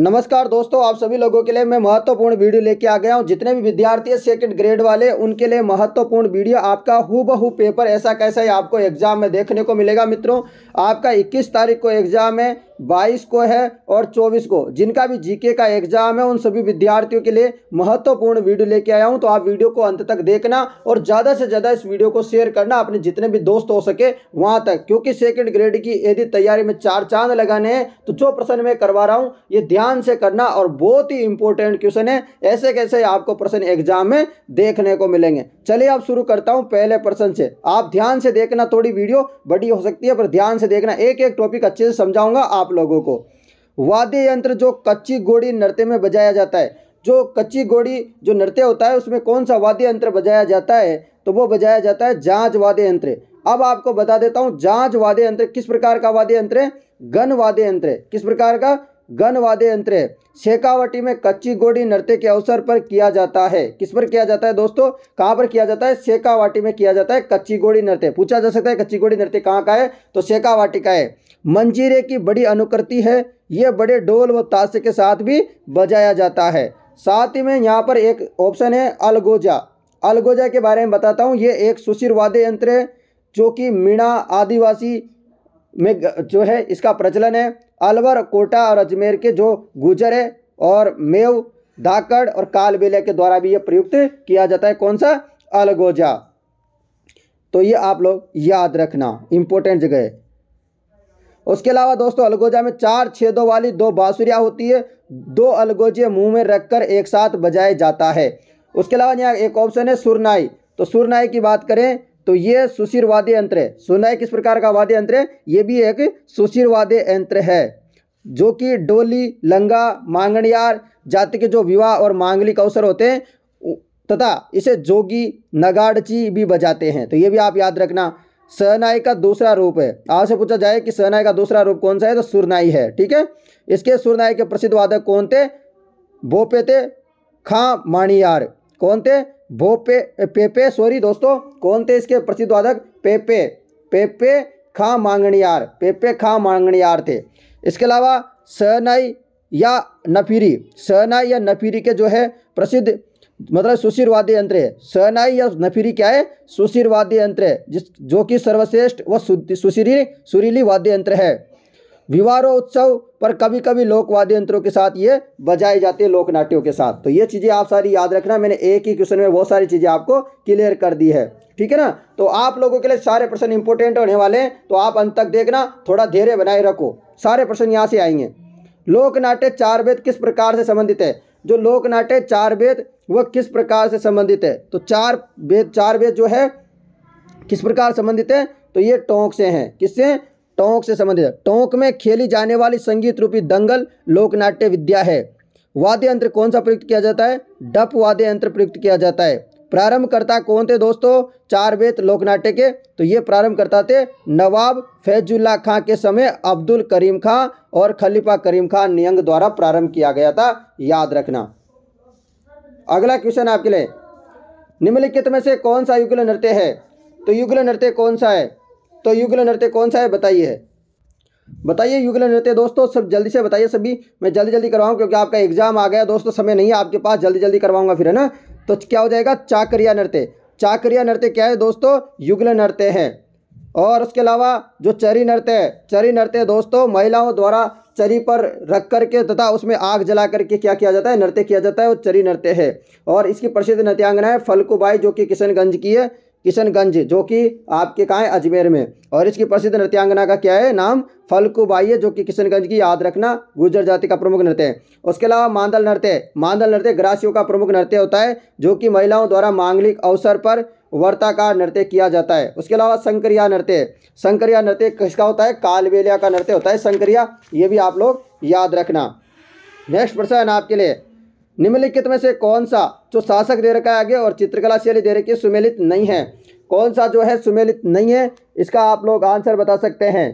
नमस्कार दोस्तों आप सभी लोगों के लिए मैं महत्वपूर्ण वीडियो लेके आ गया हूँ जितने भी विद्यार्थी है सेकेंड ग्रेड वाले उनके लिए महत्वपूर्ण वीडियो आपका हु पेपर ऐसा कैसा ही आपको एग्जाम में देखने को मिलेगा मित्रों आपका 21 तारीख को एग्जाम है बाईस को है और चौबीस को जिनका भी जीके का एग्जाम है उन सभी विद्यार्थियों के लिए महत्वपूर्ण वीडियो लेके आया हूं तो आप वीडियो को अंत तक देखना और ज़्यादा से ज़्यादा इस वीडियो को शेयर करना अपने जितने भी दोस्त हो सके वहां तक क्योंकि सेकेंड ग्रेड की यदि तैयारी में चार चांद लगाने हैं तो जो प्रश्न मैं करवा रहा हूँ ये ध्यान से करना और बहुत ही इंपॉर्टेंट क्वेश्चन है ऐसे कैसे आपको प्रश्न एग्जाम में देखने को मिलेंगे चलिए आप शुरू करता हूँ पहले प्रश्न से आप ध्यान से देखना थोड़ी वीडियो बड़ी हो सकती है पर ध्यान से देखना एक एक टॉपिक अच्छे से समझाऊंगा आप आप लोगों को वाद्य यंत्र जो कच्ची घोड़ी नृत्य में बजाया जाता है जो कच्ची घोड़ी जो नृत्य होता है उसमें कौन सा वाद्य यंत्र बजाया जाता है तो वो बजाया जाता है जांच वाद्य यंत्र अब आपको बता देता हूँ जांच वाद्य यंत्र किस प्रकार का वाद्य यंत्र है गन वाद्य यंत्र किस प्रकार का गन वाद्य यंत्र शेखावटी में कच्ची गोड़ी नृत्य के अवसर पर किया जाता है किस पर किया जाता है दोस्तों कहाँ पर किया जाता है शेखावाटी में किया जाता है कच्ची गोड़ी नृत्य पूछा जा सकता है कच्ची गोड़ी नृत्य कहाँ का है तो शेखावाटी का है मंजीरे की बड़ी अनुकृति है ये बड़े डोल व ताशे के साथ भी बजाया जाता है साथ ही में यहाँ पर एक ऑप्शन है अलगोजा अलगोजा के बारे में बताता हूँ ये एक सुशीर वाद्य यंत्र है जो कि मीणा आदिवासी में जो है इसका प्रचलन है अलवर कोटा और अजमेर के जो गुजर है और मेव धाकड़ और कालबेलिया के द्वारा भी ये प्रयुक्त किया जाता है कौन सा अलगोजा तो ये आप लोग याद रखना इंपॉर्टेंट जगह है उसके अलावा दोस्तों अलगोजा में चार छेदों वाली दो बाँसुरियाँ होती है दो अलगोजे मुंह में रखकर एक साथ बजाया जाता है उसके अलावा यहाँ एक ऑप्शन है सुरनाई तो सुरनाई की बात करें तो ये वाद्य यंत्र है है किस प्रकार का वाद्य यंत्र है ये भी एक वाद्य यंत्र है जो कि डोली लंगा मांगणियार जाति के जो विवाह और मांगलिक अवसर होते हैं तथा इसे जोगी नगाड़ची भी बजाते हैं तो ये भी आप याद रखना सहनाई का दूसरा रूप है आपसे पूछा जाए कि सहनाई का दूसरा रूप कौन सा है तो सुरनाई है ठीक है इसके सुरनाई के प्रसिद्ध वादक कौन थे भोपे थे खां माणियार कौन थे भोपे पेपे सॉरी दोस्तों कौन थे इसके प्रसिद्ध वादक पेपे पेपे खा मांगणियार पेपे खा मांगणियार थे इसके अलावा सहनाई या नफीरी सहनाई या नफीरी के जो है प्रसिद्ध मतलब सुशीरवादी यंत्र है सहनाई या नफीरी क्या है सुशीरवादी यंत्र है जिस जो कि सर्वश्रेष्ठ व सुशीरी सुरीली वाद्य यंत्र है विवारों उत्सव पर कभी कभी लोकवाद्य यंत्रों के साथ ये बजाए जाते हैं लोकनाट्यों के साथ तो ये चीज़ें आप सारी याद रखना मैंने एक ही क्वेश्चन में बहुत सारी चीज़ें आपको क्लियर कर दी है ठीक है ना तो आप लोगों के लिए सारे प्रश्न इंपॉर्टेंट होने वाले हैं तो आप अंत तक देखना थोड़ा धैर्य बनाए रखो सारे प्रश्न यहाँ से आएंगे लोकनाट्य चार वेद किस प्रकार से संबंधित है जो लोकनाट्य चार वेद वह किस प्रकार से संबंधित है तो चार वेद चार वेद जो है किस प्रकार संबंधित है तो ये टोंक से हैं किससे टोंक से संबंधित है टोंक में खेली जाने वाली संगीत रूपी दंगल लोकनाट्य विद्या है वाद्य यंत्र कौन सा प्रयुक्त किया जाता है डप वाद्य यंत्र प्रयुक्त किया जाता है प्रारंभकर्ता कौन थे दोस्तों चार वेद लोकनाट्य के तो ये प्रारंभकर्ता थे नवाब फैजुल्ला खां के समय अब्दुल करीम खां और खलीफा करीम खां नियंग द्वारा प्रारंभ किया गया था याद रखना अगला क्वेश्चन आपके लिए निम्नलिखित में से कौन सा युगल नृत्य है तो युगल नृत्य कौन सा है तो युगल नृत्य कौन सा है बताइए बताइए युगल नृत्य दोस्तों सब जल्दी से बताइए सभी मैं जल्दी जल्दी करवाऊँ क्योंकि आपका एग्जाम आ गया दोस्तों समय नहीं है आपके पास जल्दी जल्दी करवाऊँगा फिर है ना तो क्या हो जाएगा चाकरिया नृत्य चाकरिया नृत्य क्या है दोस्तों युगल नृत्य है और उसके अलावा जो चरी नृत्य है चरी नृत्य दोस्तों महिलाओं द्वारा चरी पर रख कर के तथा उसमें आग जला करके क्या किया जाता है नृत्य किया जाता है वो चरी नृत्य है और इसकी प्रसिद्ध नृत्यांगना है फलकूबाई जो कि किशनगंज की है किशनगंज जो कि आपके कहाँ है अजमेर में और इसकी प्रसिद्ध नृत्यांगना का क्या है नाम फलकुबाई है जो कि किशनगंज की याद रखना गुर्जर जाति का प्रमुख नृत्य है उसके अलावा मांदल नृत्य मांदल नृत्य ग्रासियों का प्रमुख नृत्य होता है जो कि महिलाओं द्वारा मांगलिक अवसर पर वर्ता का नृत्य किया जाता है उसके अलावा संक्रिया नृत्य संक्रिया नृत्य किसका होता है कालवेलिया का नृत्य होता है संक्रिया ये भी आप लोग याद रखना नेक्स्ट प्रश्न आपके लिए निम्नलिखित में से कौन सा जो शासक दे रखा है आगे और चित्रकला शैली दे रखी है सुमेलित नहीं है कौन सा जो है सुमेलित नहीं है इसका आप लोग आंसर बता सकते हैं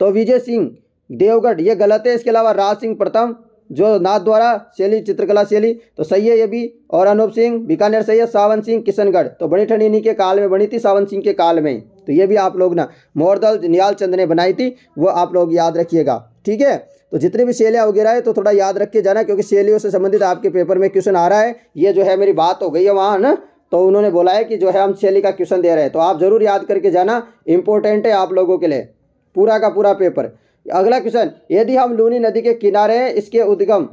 तो विजय सिंह देवगढ़ ये गलत है इसके अलावा राज सिंह प्रथम जो नाथ द्वारा शैली चित्रकला शैली तो सही है ये भी और अनूप सिंह बीकानेर सही है सावन सिंह किशनगढ़ तो बड़ी ठंडी इन्हीं के काल में बनी थी सावन सिंह के काल में तो ये भी आप लोग ना मोरदल नियाल चंद ने बनाई थी वो आप लोग याद रखिएगा ठीक है तो जितने भी शैलियाँ वगैरह है तो थोड़ा याद रख के जाना क्योंकि शैलियों से संबंधित आपके पेपर में क्वेश्चन आ रहा है ये जो है मेरी बात हो गई है वहाँ ना तो उन्होंने बोला है कि जो है हम शैली का क्वेश्चन दे रहे हैं तो आप ज़रूर याद करके जाना इंपॉर्टेंट है आप लोगों के लिए पूरा का पूरा पेपर अगला क्वेश्चन यदि हम लूनी नदी के किनारे इसके उद्गम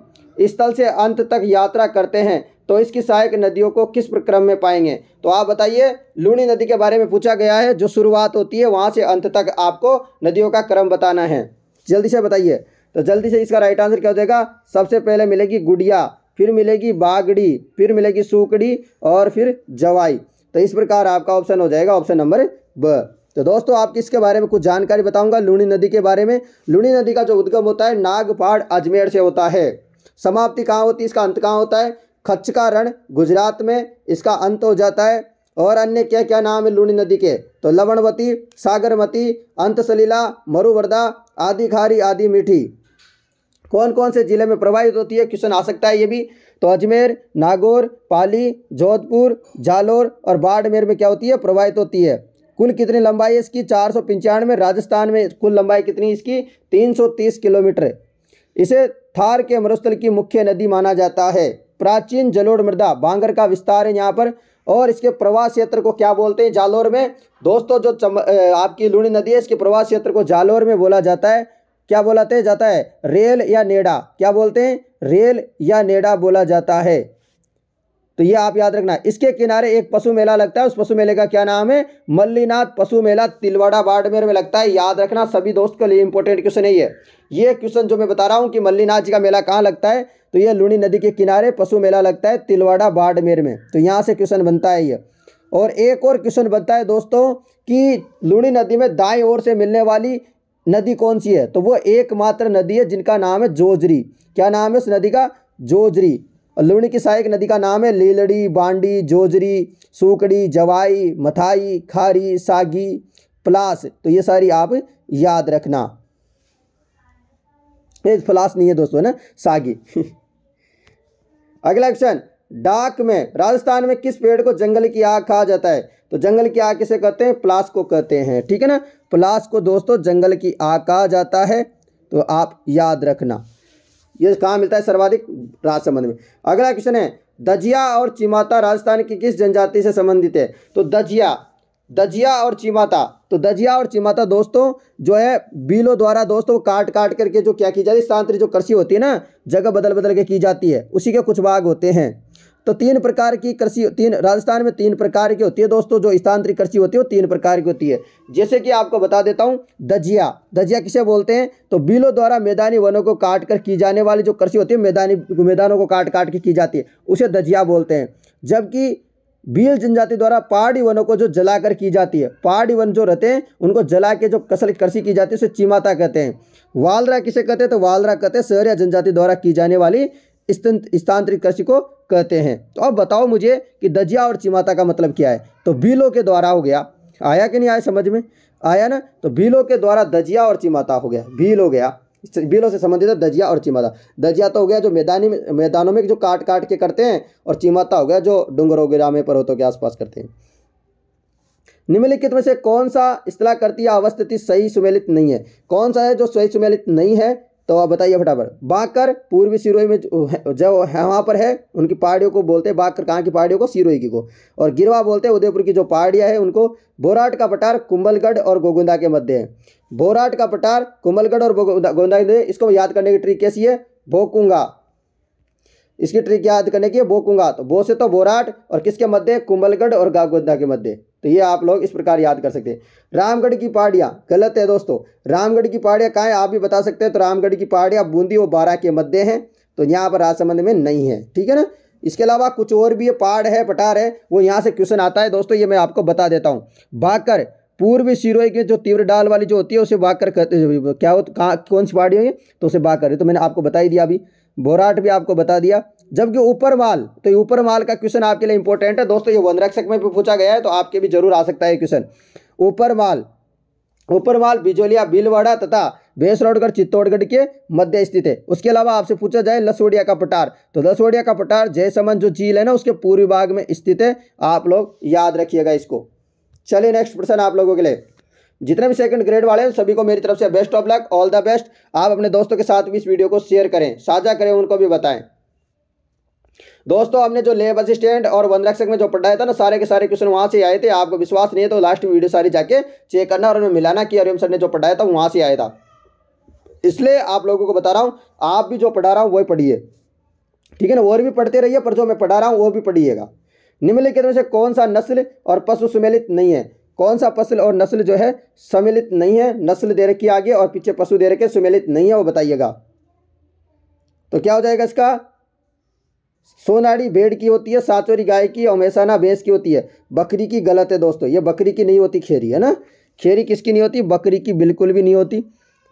स्थल से अंत तक यात्रा करते हैं तो इसकी सहायक नदियों को किस क्रम में पाएंगे तो आप बताइए लूणी नदी के बारे में पूछा गया है जो शुरुआत होती है वहाँ से अंत तक आपको नदियों का क्रम बताना है जल्दी से बताइए तो जल्दी से इसका राइट आंसर क्या हो जाएगा सबसे पहले मिलेगी गुड़िया फिर मिलेगी बागड़ी फिर मिलेगी सूकड़ी और फिर जवाई तो इस प्रकार आपका ऑप्शन हो जाएगा ऑप्शन नंबर ब तो दोस्तों आप किसके बारे में कुछ जानकारी बताऊंगा लूणी नदी के बारे में लूणी नदी का जो उद्गम होता है नागपाड़ अजमेर से होता है समाप्ति कहाँ होती है इसका अंत कहाँ होता है खच का रण गुजरात में इसका अंत हो जाता है और अन्य क्या क्या नाम है लूणी नदी के तो लवणवती सागरमती अंत सलीला मरुवर्दा आदि खारी आदि मीठी कौन कौन से ज़िले में प्रभावित होती है क्वेश्चन आ सकता है ये भी तो अजमेर नागौर पाली जोधपुर जालौर और बाड़मेर में क्या होती है प्रभावित होती है कुल कितनी लंबाई है इसकी चार सौ पंचानवे राजस्थान में कुल लंबाई कितनी इसकी तीन सौ तीस किलोमीटर इसे थार के मरुस्थल की मुख्य नदी माना जाता है प्राचीन जलोढ़ मृदा बांगर का विस्तार है यहाँ पर और इसके प्रवाह क्षेत्र को क्या बोलते हैं जालौर में दोस्तों जो चम, आपकी लूणी नदी है इसके प्रवाह क्षेत्र को जालौर में बोला जाता है क्या बोलाते जाता है रेल या नेडा क्या बोलते हैं रेल या नेडा बोला जाता है तो ये आप याद रखना इसके किनारे एक पशु मेला लगता है उस पशु मेले का क्या नाम है मल्लीनाथ पशु मेला तिलवाड़ा बाड़मेर में लगता है याद रखना सभी दोस्त के लिए इंपॉर्टेंट क्वेश्चन है ये ये क्वेश्चन जो मैं बता रहा हूँ कि मल्लीनाथ जी का मेला कहाँ लगता है तो ये लुणी नदी के किनारे पशु मेला लगता है तिलवाड़ा बाड़मेर में तो यहाँ से क्वेश्चन बनता है ये और एक और क्वेश्चन बनता है दोस्तों कि लूणी नदी में दाएं ओर से मिलने वाली नदी कौन सी है तो वो एकमात्र नदी है जिनका नाम है जोजरी क्या नाम है उस नदी का जोजरी लुणी की सहायक नदी का नाम है लीलड़ी बांडी जोजरी सूकड़ी जवाई मथाई खारी सागी प्लास तो ये सारी आप याद रखना प्लास नहीं है दोस्तों ना सागी अगला क्वेश्चन डाक में राजस्थान में किस पेड़ को जंगल की आग कहा जाता है तो जंगल की आग किसे कहते हैं प्लास को कहते हैं ठीक है ना प्लास को दोस्तों जंगल की आग कहा जाता है तो आप याद रखना ये कहाँ मिलता है सर्वाधिक राजसमंद में अगला क्वेश्चन है दजिया और चिमाता राजस्थान की किस जनजाति से संबंधित है तो दजिया दजिया और चिमाता तो दजिया और चिमाता दोस्तों जो है बीलों द्वारा दोस्तों काट काट करके जो क्या की जाती है स्थानांतरित जो कृषि होती है ना जगह बदल बदल के की जाती है उसी के कुछ भाग होते हैं तो तीन प्रकार की कृषि तीन राजस्थान में तीन प्रकार की होती है दोस्तों जो स्थानांतरित कृषि होती है वो तीन प्रकार की होती है जैसे कि आपको बता देता हूँ दजिया दजिया किसे बोलते हैं तो बिलों द्वारा मैदानी वनों को काट कर की जाने वाली जो कृषि होती है मैदानी मैदानों को काट काट के की जाती है उसे दजिया बोलते हैं जबकि भील जनजाति द्वारा पहाड़ी वनों को जो जलाकर की जाती है पहाड़ी वन जो रहते हैं उनको जला के जो कसल कृषि की जाती है उसे चीमाता कहते हैं वालरा किसे कहते हैं तो वालरा कहते हैं सहरिया जनजाति द्वारा की जाने वाली स्थानांतरित कृषि को कहते हैं तो अब बताओ मुझे कि दजिया और चिमाता का मतलब क्या है तो बिलो के द्वारा हो गया आया कि नहीं आया समझ में आया ना तो बीलो के द्वारा दजिया और चिमाता हो गया बिल हो गया बिलो से संबंधित है दजिया और चिमाता दजिया तो हो गया जो मैदानी मैदानों में जो काट काट के करते हैं और चिमाता हो गया जो डूंगर वगैरह में पर्वतों के आसपास करते हैं निम्नलिखित में से कौन सा इस्तला करती है अवस्थिति सही सुमेलित नहीं है कौन सा है जो सही सुमेलित नहीं है तो आप बताइए फटाफट बाकर पूर्वी सिरोही में जो है वहाँ पर है उनकी पहाड़ियों को बोलते हैं बाकर कहाँ की पहाड़ियों को सिरोही की को और गिरवा बोलते हैं उदयपुर की जो पहाड़ियाँ हैं उनको बोराट का पटार कुंबलगढ़ और गोगुंदा के मध्य है बोराट का पटार कुंबलगढ़ और गोगुंदा के इसको याद करने की ट्रिक कैसी है भोकुंगा इसकी ट्रिक याद करने की है भोकुंगा तो बो से तो बोराट और किसके मध्य कुंबलगढ़ और गोगुंदा के मध्य तो ये आप लोग इस प्रकार याद कर सकते हैं रामगढ़ की पहाड़ियाँ गलत है दोस्तों रामगढ़ की पहाड़ियाँ कहाँ है आप भी बता सकते हैं तो रामगढ़ की पहाड़ियाँ बूंदी और बारह के मध्य हैं तो यहाँ पर राजसमंद में नहीं है ठीक है ना इसके अलावा कुछ और भी पहाड़ है पटार है वो यहाँ से क्वेश्चन आता है दोस्तों ये मैं आपको बता देता हूँ भाकर पूर्वी सिरोई के जो तीव्र डाल वाली जो होती है उसे भाकर क्या हो कौन सी पहाड़ी है तो उसे भाकर तो मैंने आपको बता ही दिया अभी बोराट भी आपको बता दिया जबकि ऊपर माल तो ऊपर माल का क्वेश्चन आपके लिए इंपॉर्टेंट है दोस्तों ये वन रक्षक में भी पूछा गया है तो आपके भी जरूर आ सकता है क्वेश्चन ऊपर माल ऊपर माल बिजोलिया बिलवाड़ा तथा भैंस रोडगढ़ चित्तौड़गढ़ के मध्य स्थित है उसके अलावा आपसे पूछा जाए लसोडिया का पठार तो लसोडिया का पठार जयसमन जो झील है ना उसके पूर्वी भाग में स्थित है आप लोग याद रखिएगा इसको चलिए नेक्स्ट प्रश्न आप लोगों के लिए जितने भी सेकंड ग्रेड वाले हैं सभी को मेरी तरफ से best of luck all the best आप अपने दोस्तों के साथ भी इस वीडियो को शेयर करें साझा करें उनको भी बताएं दोस्तों हमने जो लेब असिस्टेंट और वन रक्षक में जो पढ़ाया था ना सारे के सारे क्वेश्चन वहाँ से आए थे आपको विश्वास नहीं है तो लास्ट में वीडियो सारी जाके चेक करना और उन्हें मिलाना कि अरविंद सर ने जो पढ़ाया था वहाँ से आया था इसलिए आप लोगों को बता रहा हूँ आप भी जो पढ़ा रहा हूँ वही पढ़िए ठीक है ना और भी पढ़ते रहिए पर जो मैं पढ़ा रहा हूँ वो भी पढ़िएगा निम्नलिखित में से कौन सा नस्ल और पशु सम्मिलित नहीं है कौन सा पशु और नस्ल जो है सम्मिलित नहीं है नस्ल दे रखी आगे और पीछे पशु दे रखे सम्मिलित नहीं है वो बताइएगा तो क्या हो जाएगा इसका सोनाड़ी भेड़ की होती है साचोरी गाय की और मैसाना भैंस की होती है बकरी की गलत है दोस्तों ये बकरी की नहीं होती खेरी है ना खेरी किसकी नहीं होती बकरी की बिल्कुल भी नहीं होती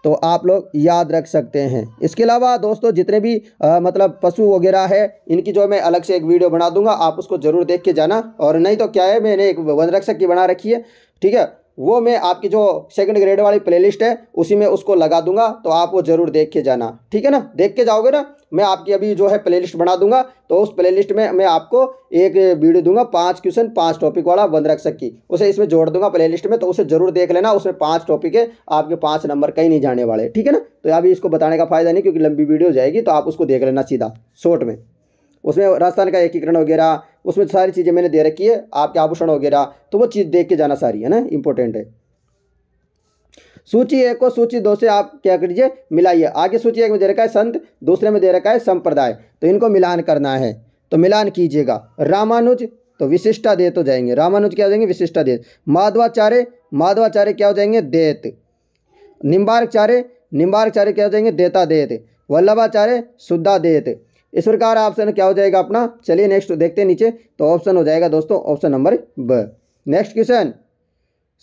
तो आप लोग याद रख सकते हैं इसके अलावा दोस्तों जितने भी आ, मतलब पशु वगैरह है इनकी जो मैं अलग से एक वीडियो बना दूंगा आप उसको ज़रूर देख के जाना और नहीं तो क्या है मैंने एक वन रक्षक की बना रखी है ठीक है वो मैं आपकी जो सेकंड ग्रेड वाली प्लेलिस्ट है उसी में उसको लगा दूंगा तो आप वो ज़रूर देख के जाना ठीक है ना देख के जाओगे ना मैं आपकी अभी जो है प्लेलिस्ट बना दूंगा तो उस प्लेलिस्ट में मैं आपको एक वीडियो दूंगा पांच क्वेश्चन पांच टॉपिक वाला बंद रख की उसे इसमें जोड़ दूंगा प्ले में तो उसे ज़रूर देख लेना उसमें पाँच टॉपिक है आपके पाँच नंबर कहीं नहीं जाने वाले ठीक है ना तो अभी इसको बताने का फ़ायदा नहीं क्योंकि लंबी वीडियो जाएगी तो आप उसको देख लेना सीधा शॉर्ट में उसमें राजस्थान का एकीकरण वगैरह उसमें तो सारी चीज़ें मैंने दे रखी है आपके आभूषण वगैरह तो वो चीज़ देख के जाना सारी है ना इंपॉर्टेंट है सूची एक को सूची दो से आप क्या करिए मिलाइए आगे सूची एक में दे रखा है संत दूसरे में दे रखा है संप्रदाय तो इनको मिलान करना है तो मिलान कीजिएगा रामानुज तो विशिष्टा दे तो जाएंगे रामानुज क्या हो जाएंगे विशिष्टा देत माधवाचार्य माधवाचार्य क्या हो जाएंगे देत निम्बारकचार्य निम्बारकचार्य क्या हो जाएंगे देता देत वल्लभाचार्य शुद्धा देत इस प्रकार ऑप्शन क्या हो जाएगा अपना चलिए नेक्स्ट देखते हैं नीचे तो ऑप्शन हो जाएगा दोस्तों ऑप्शन नंबर ब नेक्स्ट क्वेश्चन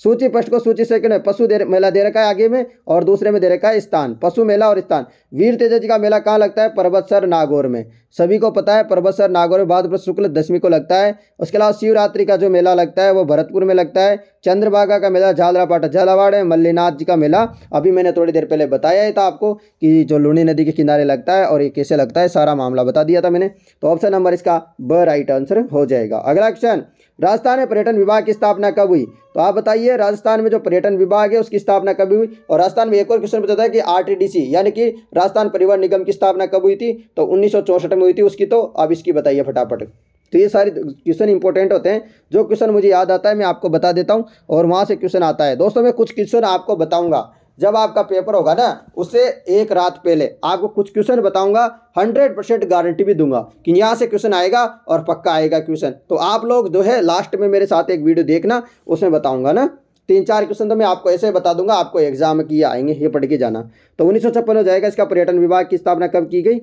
सूची फर्स्ट को सूची सेकंड में पशु दे मेला दे रखा है आगे में और दूसरे में दे रखा है स्थान पशु मेला और स्थान वीर तेजा जी का मेला कहाँ लगता है पर्वतसर नागौर में सभी को पता है पर्वतसर नागौर में बाद शुक्ल दशमी को लगता है उसके अलावा शिवरात्रि का जो मेला लगता है वो भरतपुर में लगता है चंद्रभागा का मेला झालरापाटा झालावाड़ है मल्लीनाथ जी का मेला अभी मैंने थोड़ी देर पहले बताया ही था आपको कि जो लूणी नदी के किनारे लगता है और ये कैसे लगता है सारा मामला बता दिया था मैंने तो ऑप्शन नंबर इसका ब राइट आंसर हो जाएगा अगला क्वेश्चन राजस्थान में पर्यटन विभाग की स्थापना कब हुई तो आप बताइए राजस्थान में जो पर्यटन विभाग है उसकी स्थापना कब हुई और राजस्थान में एक और क्वेश्चन पूछा था कि आरटीडीसी यानी कि राजस्थान परिवहन निगम की स्थापना कब हुई थी तो उन्नीस में हुई थी उसकी तो आप इसकी बताइए फटाफट तो ये सारे क्वेश्चन इंपॉर्टेंट होते हैं जो क्वेश्चन मुझे याद आता है मैं आपको बता देता हूँ और वहाँ से क्वेश्चन आता है दोस्तों मैं कुछ क्वेश्चन आपको बताऊँगा जब आपका पेपर होगा ना उससे एक रात पहले आपको कुछ क्वेश्चन बताऊंगा हंड्रेड परसेंट गारंटी भी दूंगा कि यहाँ से क्वेश्चन आएगा और पक्का आएगा क्वेश्चन तो आप लोग जो है लास्ट में मेरे साथ एक वीडियो देखना उसमें बताऊंगा ना तीन चार क्वेश्चन तो मैं आपको ऐसे बता दूंगा आपको एग्जाम की आएंगे ये पढ़ के जाना तो उन्नीस हो जाएगा इसका पर्यटन विभाग की स्थापना कब की गई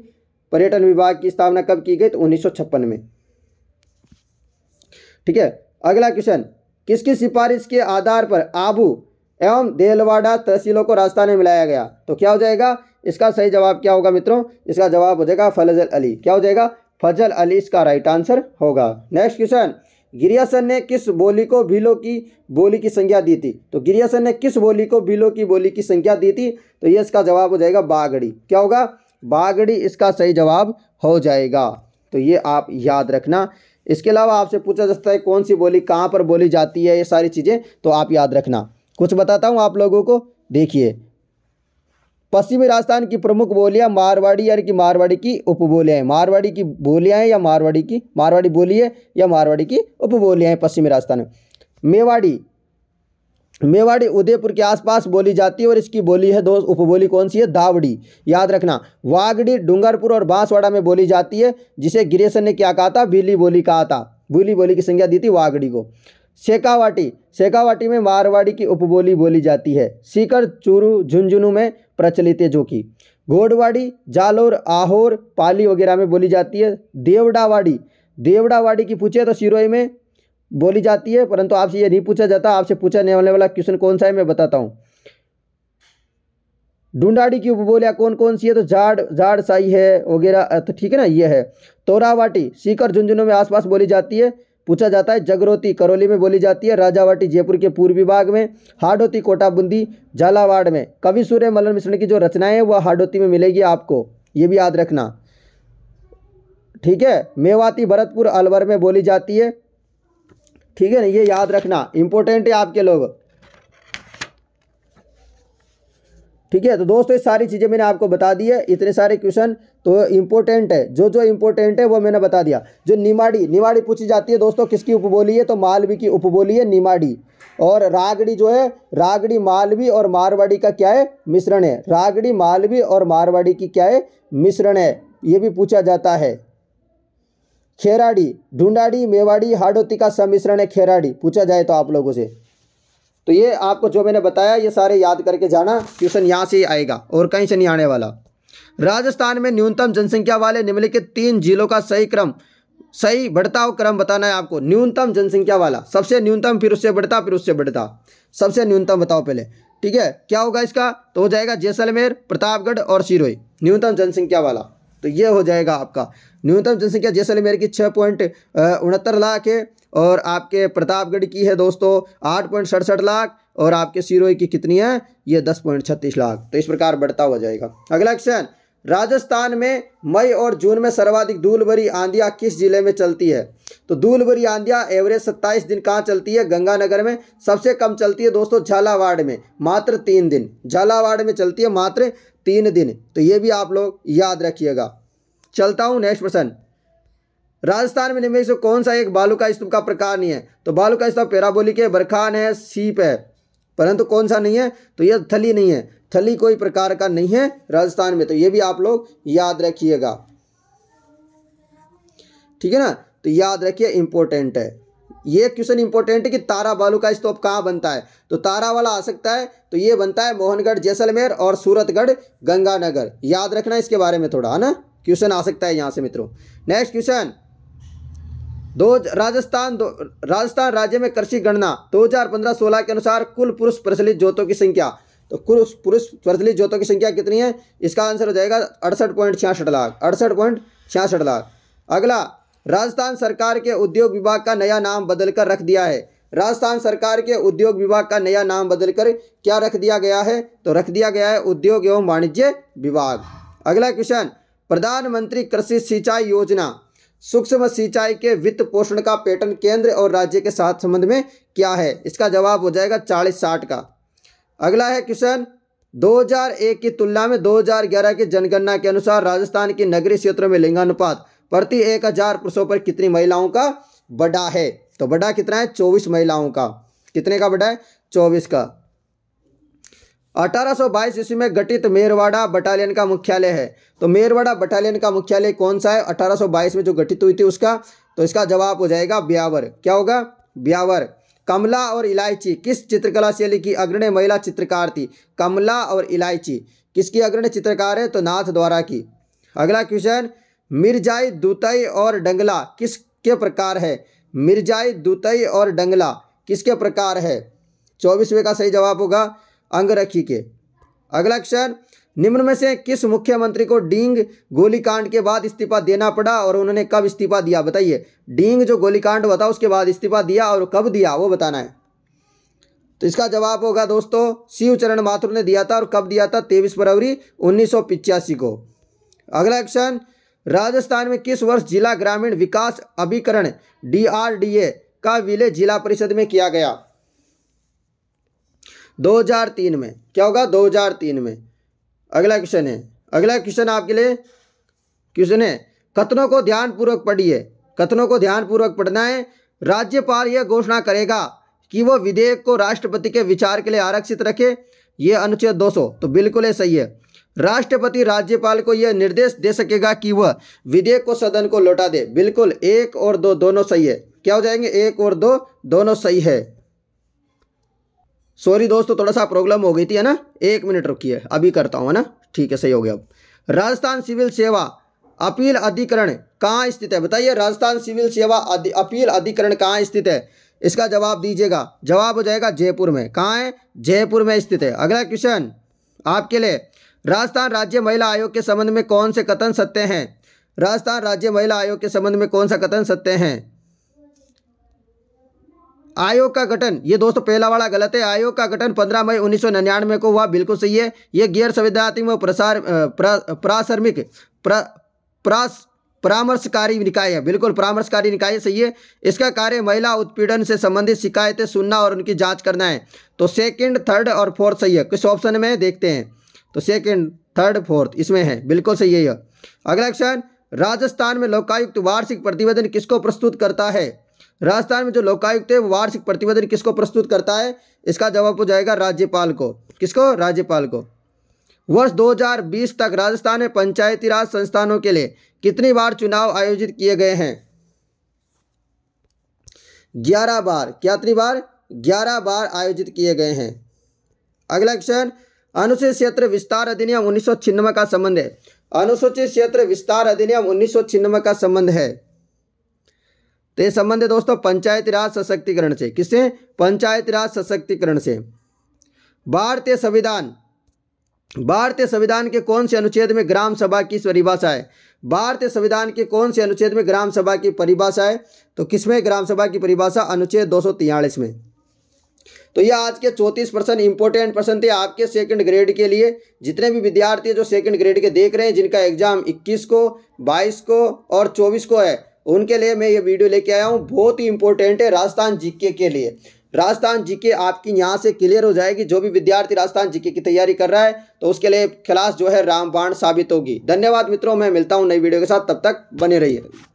पर्यटन विभाग की स्थापना कब की गई तो उन्नीस में ठीक है अगला क्वेश्चन किसकी सिफारिश के आधार पर आबू एवं देलवाड़ा तहसीलों को राजस्थान में मिलाया गया तो क्या हो जाएगा इसका सही जवाब क्या होगा मित्रों इसका जवाब हो जाएगा फजल अली क्या हो जाएगा फजल अली इसका राइट आंसर होगा नेक्स्ट क्वेश्चन गिरियासन ने किस बोली को भीलों की बोली की संज्ञा दी थी तो गिरियासन ने किस बोली को भीलों की बोली की संज्ञा दी थी तो ये इसका जवाब हो जाएगा बागड़ी क्या होगा बागड़ी इसका सही जवाब हो जाएगा तो ये आप याद रखना इसके अलावा आपसे पूछा जाता है कौन सी बोली कहाँ पर बोली जाती है ये सारी चीज़ें तो आप याद रखना कुछ बताता हूँ आप लोगों को देखिए पश्चिमी राजस्थान की प्रमुख बोलियां मारवाड़ी यानी कि मारवाड़ी की उपबोलियाँ हैं मारवाड़ी की बोलियाँ या मारवाड़ी की मारवाड़ी बोली है या मारवाड़ी की उपबोलियाँ हैं पश्चिमी राजस्थान में मेवाड़ी मेवाड़ी उदयपुर के आसपास बोली जाती है और इसकी बोली है दो उपबोली कौन सी है दावड़ी याद रखना वागड़ी डूंगरपुर और बांसवाड़ा में बोली जाती है जिसे गिरेसन ने क्या कहा था बीली बोली कहा था बीली बोली की संज्ञा दी थी वागड़ी को शेखावाटी शेखावाटी में मारवाड़ी की उपबोली बोली जाती है सीकर चूरू झुंझुनू में प्रचलित है जो कि घोड़वाड़ी जालोर आहोर पाली वगैरह में बोली जाती है देवड़ावाड़ी देवड़ावाड़ी की पूछे तो सिरोई में बोली जाती है परंतु आपसे ये नहीं पूछा जाता आपसे पूछा जाने वाला क्वेश्चन कौन सा है मैं बताता हूँ ढूंढाड़ी की उपबोलियाँ कौन कौन सी है तो झाड़ झाड़ साई है वगैरह तो ठीक है ना ये है तोरावाटी सीकर झुंझुनू में आसपास बोली जाती है पूछा जाता है जगरोती करौली में बोली जाती है राजावाटी जयपुर के पूर्वी भाग में हाडोती कोटाबूंदी झालावाड़ में कवि सूर्य मलन मिश्र की जो रचनाएं हैं वह हाडोती में मिलेगी आपको ये भी याद रखना ठीक है मेवाती भरतपुर अलवर में बोली जाती है ठीक है ना ये याद रखना इंपॉर्टेंट है आपके लोग ठीक है तो दोस्तों ये सारी चीज़ें मैंने आपको बता दी है इतने सारे क्वेश्चन तो इम्पोर्टेंट है जो जो इम्पोर्टेंट है वो मैंने बता दिया जो निमाड़ी निमाड़ी पूछी जाती है दोस्तों किसकी उपबोली है तो मालवी की उपबोली है निमाड़ी और रागड़ी जो है रागड़ी मालवी और मारवाड़ी का क्या है मिश्रण है रागड़ी मालवी और मारवाड़ी की क्या है मिश्रण है ये भी पूछा जाता है खेराड़ी ढूंढाड़ी मेवाड़ी हाडोती का सम्मिश्रण है खेराड़ी पूछा जाए तो आप लोगों से तो ये आपको जो मैंने बताया ये सारे याद करके जाना क्वेश्चन यहाँ से ही आएगा और कहीं से नहीं आने वाला राजस्थान में न्यूनतम जनसंख्या वाले निम्नलिखित तीन जिलों का सही क्रम सही बढ़ता हुआ क्रम बताना है आपको न्यूनतम जनसंख्या वाला सबसे न्यूनतम फिर उससे बढ़ता फिर उससे बढ़ता सबसे न्यूनतम बताओ पहले ठीक है क्या होगा इसका तो हो जाएगा जैसलमेर प्रतापगढ़ और सिरोई न्यूनतम जनसंख्या वाला तो ये हो जाएगा आपका न्यूनतम जनसंख्या जैसलमेर की छः पॉइंट उनहत्तर लाख है और आपके प्रतापगढ़ की है दोस्तों आठ पॉइंट सड़सठ लाख और आपके सिरोही की कितनी है ये दस पॉइंट छत्तीस लाख तो इस प्रकार बढ़ता हुआ जाएगा अगला क्वेश्चन राजस्थान में मई और जून में सर्वाधिक धूलभरी आंधिया किस जिले में चलती है तो धूलभरी आंधिया एवरेज 27 दिन कहाँ चलती है गंगानगर में सबसे कम चलती है दोस्तों झालावाड़ में मात्र तीन दिन झालावाड़ में चलती है मात्र तीन दिन तो ये भी आप लोग याद रखिएगा चलता हूँ नेक्स्ट प्रश्न राजस्थान में निम्न से कौन सा एक बालू का स्तूप का प्रकार नहीं है तो बालू का स्तूप पेराबोलिक है बरखान है सीप है परंतु कौन सा नहीं है तो यह थली नहीं है थली कोई प्रकार का नहीं है राजस्थान में तो ये भी आप लोग याद रखिएगा ठीक है ना तो याद रखिए इंपॉर्टेंट है ये क्वेश्चन इंपॉर्टेंट है कि तारा बालू का स्तूप कहाँ बनता है तो तारा वाला आ सकता है तो ये बनता है मोहनगढ़ जैसलमेर और सूरतगढ़ गंगानगर याद रखना इसके बारे में थोड़ा है ना क्वेश्चन आ सकता है यहाँ से मित्रों नेक्स्ट क्वेश्चन दो राजस्थान दो राजस्थान राज्य में कृषि गणना 2015-16 के अनुसार कुल पुरुष प्रचलित जोतों की संख्या तो कुल पुरुष प्रचलित जोतों की संख्या कितनी है इसका आंसर हो जाएगा अड़सठ पॉइंट छियासठ लाख अड़सठ पॉइंट छियासठ लाख अगला राजस्थान सरकार के उद्योग विभाग का नया नाम बदलकर रख दिया है राजस्थान सरकार के उद्योग विभाग का नया नाम बदलकर क्या रख दिया गया है तो रख दिया गया है उद्योग एवं वाणिज्य विभाग अगला क्वेश्चन प्रधानमंत्री कृषि सिंचाई योजना सूक्ष्म सिंचाई के वित्त पोषण का पैटर्न केंद्र और राज्य के साथ संबंध में क्या है इसका जवाब हो जाएगा चालीस साठ का अगला है क्वेश्चन 2001 की तुलना में 2011 की जनगणना के अनुसार राजस्थान के नगरीय क्षेत्रों में लिंगानुपात प्रति एक हजार पुरुषों पर कितनी महिलाओं का बड़ा है तो बड़ा कितना है चौबीस महिलाओं का कितने का बड़ा है चौबीस का 1822 ईस्वी में गठित मेरवाड़ा बटालियन का मुख्यालय है तो मेरवाड़ा बटालियन का मुख्यालय कौन सा है 1822 में जो गठित हुई थी उसका तो इसका जवाब हो जाएगा ब्यावर क्या होगा ब्यावर कमला और इलायची किस चित्रकला शैली की अग्रण्य महिला चित्रकार थी कमला और इलायची किसकी अग्रण्य चित्रकार है तो नाथ द्वारा की अगला क्वेश्चन मिर्जाई दुतई और डंगला किसके प्रकार है मिर्जाई दुतई और डंगला किसके प्रकार है चौबीसवें का सही जवाब होगा अंगरखी के अगला अक्षर निम्न में से किस मुख्यमंत्री को डींग गोलीकांड के बाद इस्तीफा देना पड़ा और उन्होंने कब इस्तीफा दिया बताइए डींग जो गोलीकांड हुआ था उसके बाद इस्तीफा दिया और कब दिया वो बताना है तो इसका जवाब होगा दोस्तों शिव चरण माथुर ने दिया था और कब दिया था तेईस फरवरी उन्नीस को अगला क्षण राजस्थान में किस वर्ष जिला ग्रामीण विकास अभिकरण डी का विलय जिला परिषद में किया गया 2003 में क्या होगा 2003 में अगला क्वेश्चन है अगला क्वेश्चन आपके लिए क्वेश्चन है कथनों को ध्यानपूर्वक पढ़िए कथनों को ध्यानपूर्वक पढ़ना है राज्यपाल यह घोषणा करेगा कि वह विधेयक को राष्ट्रपति के विचार के लिए आरक्षित रखे ये अनुच्छेद 200 तो बिल्कुल ही सही है राष्ट्रपति राज्यपाल को यह निर्देश दे सकेगा कि वह विधेयक को सदन को लौटा दे बिल्कुल एक और दो दोनों सही है क्या हो जाएंगे एक और दो दोनों सही है सॉरी दोस्तों थोड़ा सा प्रॉब्लम हो गई थी है ना एक मिनट रुकिए अभी करता हूँ है ना ठीक है सही हो गया अब राजस्थान सिविल सेवा अपील अधिकरण कहाँ स्थित है बताइए राजस्थान सिविल सेवा अपील अधिकरण कहाँ स्थित है इसका जवाब दीजिएगा जवाब हो जाएगा जयपुर में कहाँ है जयपुर में स्थित है अगला क्वेश्चन आपके लिए राजस्थान राज्य महिला आयोग के संबंध में कौन से कथन सत्य हैं राजस्थान राज्य महिला आयोग के संबंध में कौन सा कथन सत्य हैं आयोग का गठन ये दोस्तों पहला वाला गलत है आयोग का गठन 15 मई उन्नीस को हुआ बिल्कुल सही है ये गैर संवैधानिक व प्रसार प्रा, प्रा, प्रास परामर्शकारी निकाय है बिल्कुल परामर्शकारी निकाय सही है इसका कार्य महिला उत्पीड़न से संबंधित शिकायतें सुनना और उनकी जांच करना है तो सेकंड थर्ड और फोर्थ सही है किस ऑप्शन में देखते हैं तो सेकंड थर्ड फोर्थ इसमें है बिल्कुल सही है अगला क्वेश्चन राजस्थान में लोकायुक्त वार्षिक प्रतिवेदन किसको प्रस्तुत करता है राजस्थान में जो लोकायुक्त है वो वार्षिक प्रतिवेदन किसको प्रस्तुत करता है इसका जवाब हो जाएगा राज्यपाल को किसको राज्यपाल को वर्ष 2020 तक राजस्थान में पंचायती राज संस्थानों के लिए कितनी बार चुनाव आयोजित किए गए हैं ग्यारह बार कितनी बार ग्यारह बार आयोजित किए गए हैं अगला क्वेश्चन अनुसूचित क्षेत्र विस्तार अधिनियम उन्नीस का संबंध है अनुसूचित क्षेत्र विस्तार अधिनियम उन्नीस का संबंध है तो इस संबंध है दोस्तों पंचायत राज सशक्तिकरण से किससे पंचायत राज सशक्तिकरण से भारतीय संविधान भारतीय संविधान के कौन से अनुच्छेद में ग्राम सभा की परिभाषा है भारतीय संविधान के कौन से अनुच्छेद में ग्राम सभा की परिभाषा है तो किसमें ग्राम सभा की परिभाषा अनुच्छेद दो में तो ये आज के चौंतीस परसेंट इंपॉर्टेंट प्रश्न थे आपके सेकंड ग्रेड के लिए जितने भी विद्यार्थी जो सेकंड ग्रेड के देख रहे हैं जिनका एग्जाम 21 को 22 को और 24 को है उनके लिए मैं ये वीडियो लेके आया हूँ बहुत ही इंपॉर्टेंट है राजस्थान जीके के लिए राजस्थान जीके आपकी यहाँ से क्लियर हो जाएगी जो भी विद्यार्थी राजस्थान जीके की तैयारी कर रहा है तो उसके लिए क्लास जो है रामबाण साबित होगी धन्यवाद मित्रों मैं मिलता हूँ नई वीडियो के साथ तब तक बने रहिए